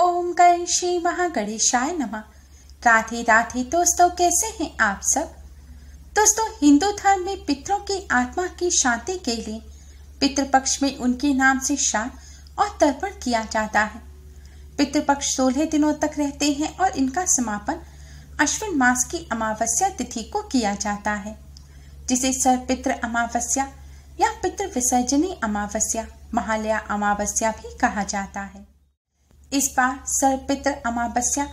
ओम गण श्री महागणेशाय नमः राधे राधे दोस्तों कैसे हैं आप सब दोस्तों हिंदू धर्म में पितरों की आत्मा की शांति के लिए पितृपक्ष में उनके नाम से शांत और तर्पण किया जाता है पितृपक्ष सोलह दिनों तक रहते हैं और इनका समापन अश्विन मास की अमावस्या तिथि को किया जाता है जिसे सर पितृ अमावस्या या पितृ विसर्जनी अमावस्या महालया अमावस्या भी कहा जाता है इस बार सर्वपित्र अमावस्या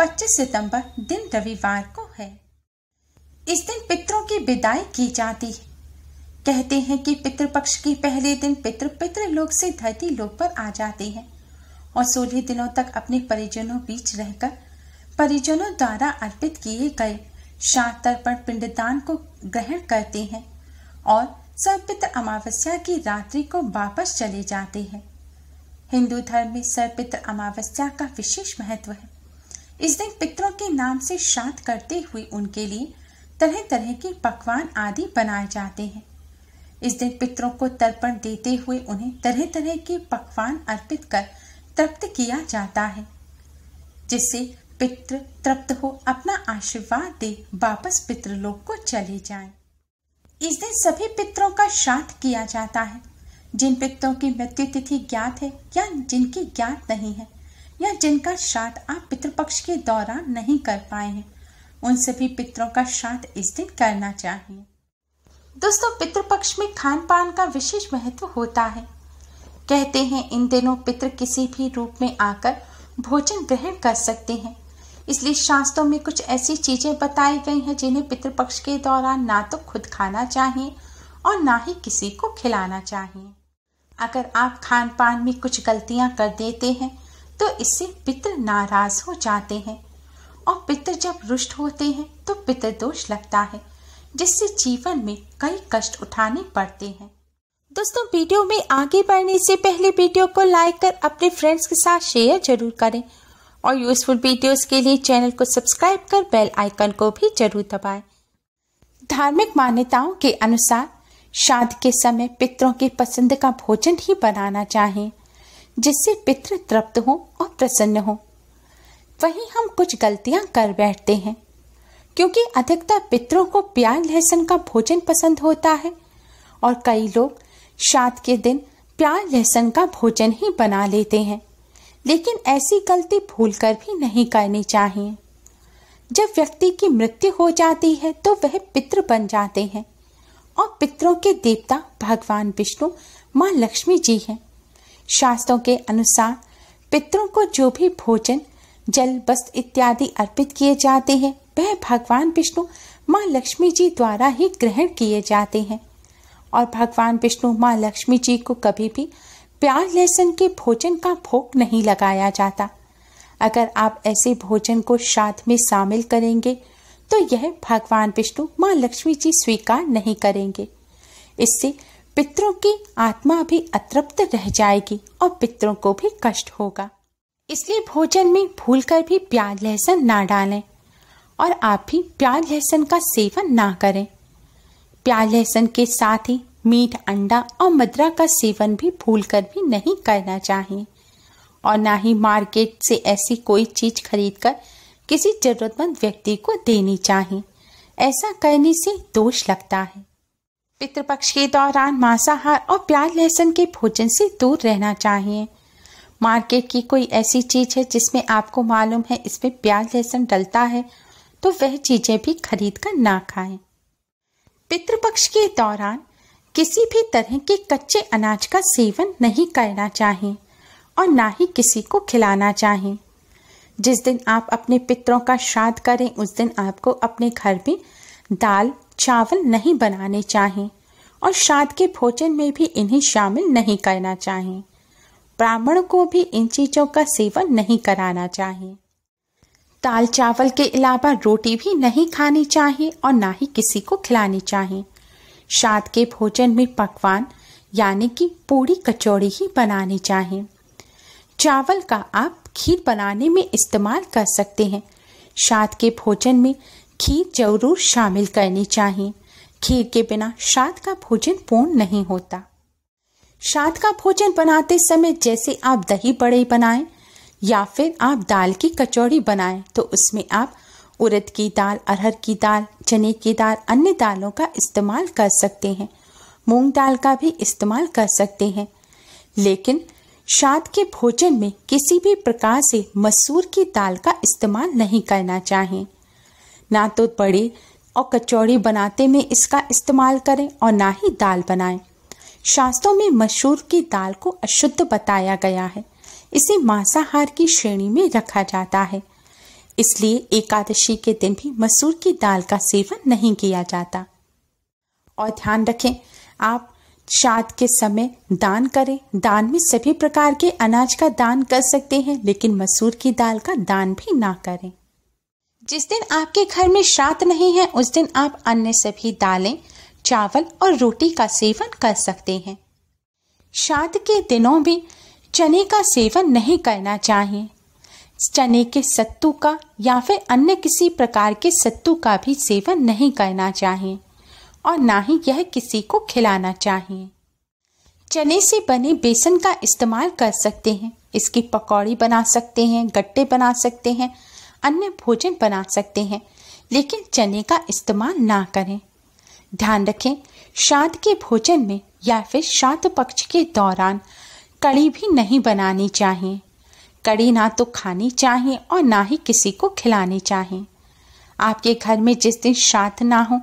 25 सितंबर दिन रविवार को है इस दिन पितरों की विदाई की जाती है कहते हैं कि पितृपक्ष के पहले दिन पितृ लोग से धरती लोक पर आ जाते हैं और सोलह दिनों तक अपने परिजनों बीच रहकर परिजनों द्वारा अर्पित किए गए शातर पर पिंडदान को ग्रहण करते हैं और सर्वपित्र अमावस्या की रात्रि को वापस चले जाते हैं हिंदू धर्म में पित्र अमावस्या का विशेष महत्व है इस दिन पितरों के नाम से श्राद्ध करते हुए उनके लिए तरह तरह के पकवान आदि बनाए जाते हैं इस दिन पितरों को तर्पण देते हुए उन्हें तरह तरह के पकवान अर्पित कर तृप्त किया जाता है जिससे पितृ तृप्त हो अपना आशीर्वाद दे वापस पितृलोक को चले जाएं। इस दिन सभी पितरों का श्राद्ध किया जाता है जिन पितरों की मृत्यु तिथि ज्ञात है या जिनकी ज्ञात नहीं है या जिनका श्राद्ध आप पितृपक्ष के दौरान नहीं कर पाए हैं उन सभी पितरों का श्राद्ध इस दिन करना चाहिए दोस्तों पितृपक्ष में खान पान का विशेष महत्व होता है कहते हैं इन दिनों पितृ किसी भी रूप में आकर भोजन ग्रहण कर सकते हैं इसलिए शास्त्रों में कुछ ऐसी चीजें बताई गई हैं जिन्हें पितृपक्ष के दौरान ना तो खुद खाना चाहिए और ना ही किसी को खिलाना चाहिए अगर आप खान पान में कुछ गलतियां कर देते हैं तो इससे पितर नाराज हो जाते हैं और पितर जब रुष्ट होते हैं तो पितर दोष लगता है जिससे जीवन में कई कष्ट उठाने पड़ते हैं दोस्तों वीडियो में आगे बढ़ने से पहले वीडियो को लाइक कर अपने फ्रेंड्स के साथ शेयर जरूर करें और यूजफुल वीडियोस के लिए चैनल को सब्सक्राइब कर बेल आइकन को भी जरूर दबाएं। धार्मिक मान्यताओं के अनुसार शाद के समय पितरों की पसंद का भोजन ही बनाना चाहें जिससे पितृ तृप्त हों और प्रसन्न हों वहीं हम कुछ गलतियां कर बैठते हैं क्योंकि अधिकतर पितरों को प्याज लहसुन का भोजन पसंद होता है और कई लोग शाद के दिन प्याज लहसुन का भोजन ही बना लेते हैं लेकिन ऐसी गलती भूल कर भी नहीं करनी चाहिए जब व्यक्ति की मृत्यु हो जाती है तो वह पितृ बन जाते हैं और पितरों के देवता भगवान विष्णु माँ लक्ष्मी जी हैं शास्त्रों के अनुसार पितरों को जो भी भोजन जल वस्त्र इत्यादि अर्पित किए जाते हैं वह भगवान विष्णु माँ लक्ष्मी जी द्वारा ही ग्रहण किए जाते हैं और भगवान विष्णु माँ लक्ष्मी जी को कभी भी प्यार लहसन के भोजन का भोग नहीं लगाया जाता अगर आप ऐसे भोजन को श्राद्ध में शामिल करेंगे तो यह भगवान विष्णु माँ लक्ष्मी जी स्वीकार नहीं करेंगे इससे पितरों की आत्मा भी अतृप्त रह जाएगी और पितरों को भी कष्ट होगा इसलिए भोजन में कर भी प्याज लहसुन ना डालें और आप भी प्याज लहसुन का सेवन ना करें प्याज लहसुन के साथ ही मीट अंडा और मदरा का सेवन भी भूल कर भी नहीं करना चाहिए और ना ही मार्केट से ऐसी कोई चीज खरीदकर किसी जरूरतमंद व्यक्ति को देनी चाहिए ऐसा करने से दोष लगता है पितृपक्ष के दौरान मांसाहार और प्याज लहसुन के भोजन से दूर रहना चाहिए मार्केट की कोई ऐसी चीज है जिसमें आपको मालूम है इसमें प्याज लहसुन डलता है तो वह चीजें भी खरीद कर ना खाए पितृपक्ष के दौरान किसी भी तरह के कच्चे अनाज का सेवन नहीं करना चाहिए और ना ही किसी को खिलाना चाहिए जिस दिन आप अपने पितरों का श्राद्ध करें उस दिन आपको अपने घर में दाल चावल नहीं बनाने चाहिए और श्राद्ध के भोजन में भी इन्हें शामिल नहीं करना चाहिए ब्राह्मण को भी इन चीजों का सेवन नहीं कराना चाहिए दाल चावल के अलावा रोटी भी नहीं खानी चाहिए और ना ही किसी को खिलानी चाहिए श्राद्ध के भोजन में पकवान यानी कि पूरी कचौड़ी ही बनानी चाहिए चावल का आप खीर बनाने में इस्तेमाल कर सकते हैं शाद के भोजन में खीर जरूर शामिल करनी चाहिए खीर के बिना शाद का भोजन पूर्ण नहीं होता शाद का भोजन बनाते समय जैसे आप दही बड़े बनाएं या फिर आप दाल की कचौड़ी बनाएं तो उसमें आप उड़द की दाल अरहर की दाल चने की दाल अन्य दालों का इस्तेमाल कर सकते हैं मूंग दाल का भी इस्तेमाल कर सकते हैं लेकिन शाद के भोजन में किसी भी प्रकार से मसूर की दाल का इस्तेमाल नहीं करना चाहें ना तो बड़े और कचौड़ी बनाते में इसका इस्तेमाल करें और ना ही दाल बनाएं। शास्त्रों में मसूर की दाल को अशुद्ध बताया गया है इसे मांसाहार की श्रेणी में रखा जाता है इसलिए एकादशी के दिन भी मसूर की दाल का सेवन नहीं किया जाता और ध्यान रखें आप श्राद्ध के समय दान करें दान में सभी प्रकार के अनाज का दान कर सकते हैं लेकिन मसूर की दाल का दान भी ना करें जिस दिन आपके घर में श्राद्ध नहीं है उस दिन आप अन्य सभी दालें चावल और रोटी का सेवन कर सकते हैं श्राद्ध के दिनों में चने का सेवन नहीं करना चाहिए चने के सत्तू का या फिर अन्य किसी प्रकार के सत्तू का भी सेवन नहीं करना चाहिए और ना ही यह किसी को खिलाना चाहिए चने से बने बेसन का इस्तेमाल कर सकते हैं इसकी पकौड़ी बना सकते हैं गट्टे बना सकते हैं अन्य भोजन बना सकते हैं लेकिन चने का इस्तेमाल ना करें ध्यान रखें श्राद्ध के भोजन में या फिर श्राद्ध पक्ष के दौरान कड़ी भी नहीं बनानी चाहिए कड़ी ना तो खानी चाहिए और ना ही किसी को खिलानी चाहिए आपके घर में जिस दिन श्राद्ध ना हो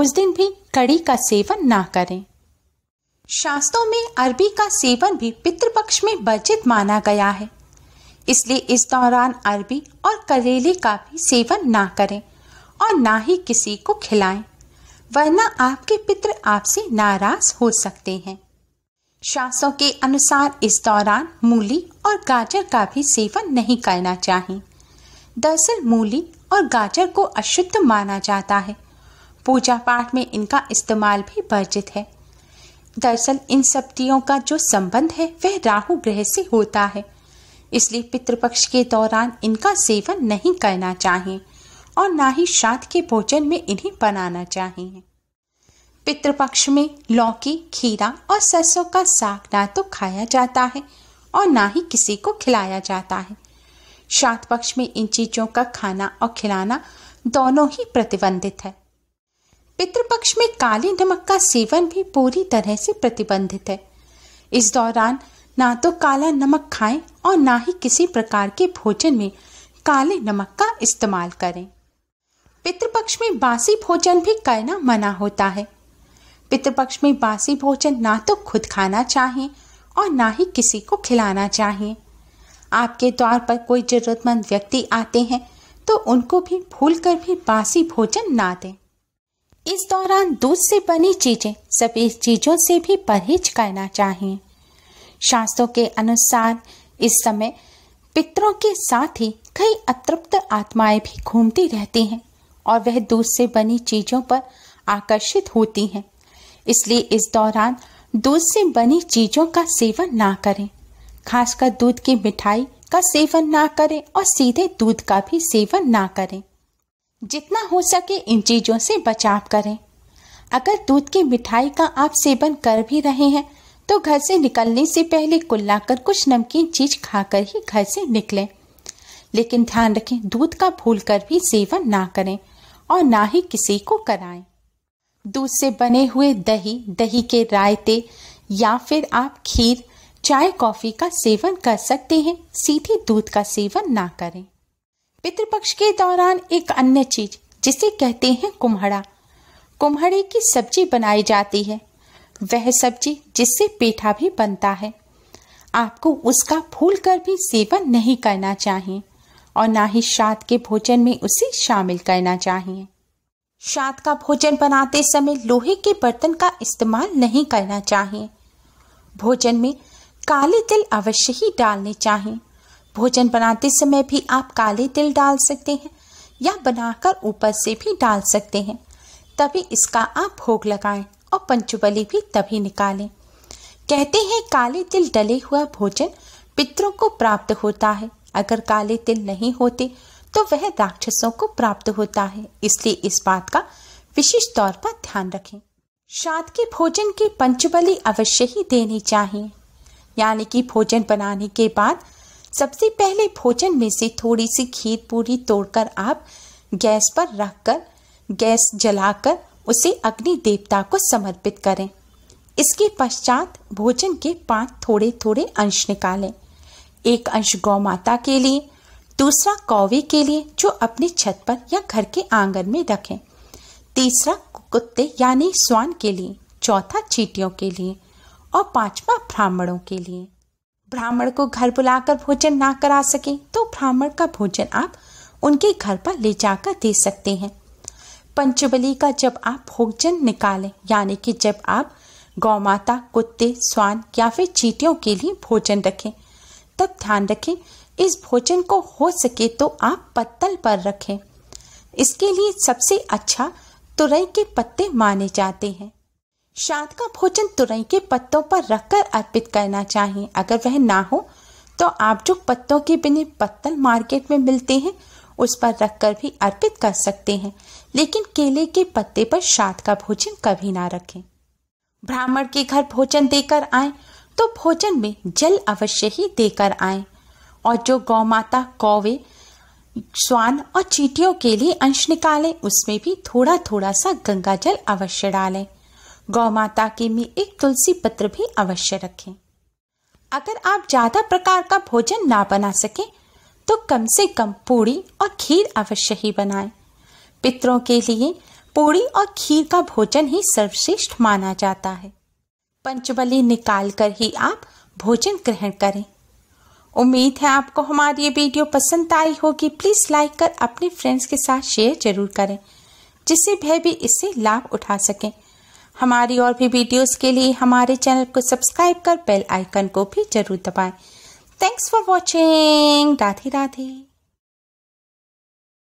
उस दिन भी कड़ी का सेवन ना करें शास्त्रों में अरबी का सेवन भी पितृपक्ष में वर्जित माना गया है इसलिए इस दौरान अरबी और करेले का भी सेवन ना करें और ना ही किसी को खिलाएं वरना आपके पितृ आपसे नाराज हो सकते हैं शास्त्रों के अनुसार इस दौरान मूली और गाजर का भी सेवन नहीं करना चाहिए दरअसल मूली और गाजर को अशुद्ध माना जाता है पूजा पाठ में इनका इस्तेमाल भी वर्जित है दरअसल इन सप्तियों का जो संबंध है वह राहु ग्रह से होता है इसलिए पितृपक्ष के दौरान इनका सेवन नहीं करना चाहिए और ना ही श्राद्ध के भोजन में इन्हें बनाना चाहिए पितृपक्ष में लौकी खीरा और सरसों का साग ना तो खाया जाता है और ना ही किसी को खिलाया जाता है श्राद्ध पक्ष में इन चीजों का खाना और खिलाना दोनों ही प्रतिबंधित है पितृपक्ष में काले नमक का सेवन भी पूरी तरह से प्रतिबंधित है इस दौरान ना तो काला नमक खाएं और ना ही किसी प्रकार के भोजन में काले नमक का इस्तेमाल करें पितृपक्ष में बासी भोजन भी करना मना होता है पितृपक्ष में बासी भोजन ना तो खुद खाना चाहिए और ना ही किसी को खिलाना चाहिए आपके द्वार पर कोई जरूरतमंद व्यक्ति आते हैं तो उनको भी भूल कर भी बासी भोजन ना दें इस दौरान दूध से बनी चीजें सभी चीजों से भी परहेज करना चाहिए शास्त्रों के अनुसार इस समय पितरों के साथ ही कई अतृप्त आत्माएं भी घूमती रहती हैं और वह दूध से बनी चीजों पर आकर्षित होती हैं इसलिए इस दौरान दूध से बनी चीजों का सेवन ना करें खासकर दूध की मिठाई का सेवन ना करें और सीधे दूध का भी सेवन ना करें जितना हो सके इन चीज़ों से बचाव करें अगर दूध की मिठाई का आप सेवन कर भी रहे हैं तो घर से निकलने से पहले कुल्ला कर कुछ नमकीन चीज खाकर ही घर से निकलें लेकिन ध्यान रखें दूध का भूल कर भी सेवन ना करें और ना ही किसी को कराएं दूध से बने हुए दही दही के रायते या फिर आप खीर चाय कॉफ़ी का सेवन कर सकते हैं सीधे दूध का सेवन ना करें पितृपक्ष के दौरान एक अन्य चीज जिसे कहते हैं कुम्हड़ा कुम्हड़े की सब्जी बनाई जाती है वह सब्जी जिससे पेठा भी बनता है आपको उसका भूल कर भी सेवन नहीं करना चाहिए और ना ही शाद के भोजन में उसे शामिल करना चाहिए शाद का भोजन बनाते समय लोहे के बर्तन का इस्तेमाल नहीं करना चाहिए भोजन में काले तिल अवश्य ही डालने चाहिए भोजन बनाते समय भी आप काले तिल डाल सकते हैं या बनाकर ऊपर से भी डाल सकते हैं तभी इसका आप भोग लगाएं और पंचुबली भी तभी निकालें कहते हैं काले तिल डले हुआ भोजन पितरों को प्राप्त होता है अगर काले तिल नहीं होते तो वह राक्षसों को प्राप्त होता है इसलिए इस बात का विशेष तौर पर ध्यान रखें शाद के भोजन की पंचबली अवश्य ही देनी चाहिए यानी कि भोजन बनाने के बाद सबसे पहले भोजन में से थोड़ी सी खीर पूरी तोड़कर आप गैस पर रखकर गैस जलाकर उसे अग्नि देवता को समर्पित करें इसके पश्चात भोजन के पांच थोड़े थोड़े अंश निकालें एक अंश गौ माता के लिए दूसरा कौवे के लिए जो अपने छत पर या घर के आंगन में रखें तीसरा कुत्ते यानी स्वान के लिए चौथा चीटियों के लिए और पांचवा ब्राह्मणों के लिए ब्राह्मण को घर बुलाकर भोजन ना करा सके तो ब्राह्मण का भोजन आप उनके घर पर ले जाकर दे सकते हैं पंचबली का जब आप भोजन निकालें यानी कि जब आप गौ माता कुत्ते स्वान या फिर चीटियों के लिए भोजन रखें तब ध्यान रखें इस भोजन को हो सके तो आप पत्तल पर रखें इसके लिए सबसे अच्छा तुरई के पत्ते माने जाते हैं शांत का भोजन तुरई के पत्तों पर रखकर अर्पित करना चाहिए अगर वह ना हो तो आप जो पत्तों के बिने पत्तल मार्केट में मिलते हैं उस पर रखकर भी अर्पित कर सकते हैं लेकिन केले के पत्ते पर शांत का भोजन कभी ना रखें ब्राह्मण के घर भोजन देकर आए तो भोजन में जल अवश्य ही देकर आए और जो गौ माता कौवे स्वान और चीटियों के लिए अंश निकालें उसमें भी थोड़ा थोड़ा सा गंगा जल अवश्य डालें गौ माता के में एक तुलसी पत्र भी अवश्य रखें अगर आप ज़्यादा प्रकार का भोजन ना बना सके तो कम से कम पूड़ी और खीर अवश्य ही बनाएं। पितरों के लिए पूड़ी और खीर का भोजन ही सर्वश्रेष्ठ माना जाता है पंचबली निकाल कर ही आप भोजन ग्रहण करें उम्मीद है आपको हमारी ये वीडियो पसंद आई होगी प्लीज़ लाइक कर अपने फ्रेंड्स के साथ शेयर जरूर करें जिससे वह भी इससे लाभ उठा सकें हमारी और भी वीडियोस के लिए हमारे चैनल को सब्सक्राइब कर बेल आइकन को भी जरूर दबाएं thanks for watching Radhe Radhe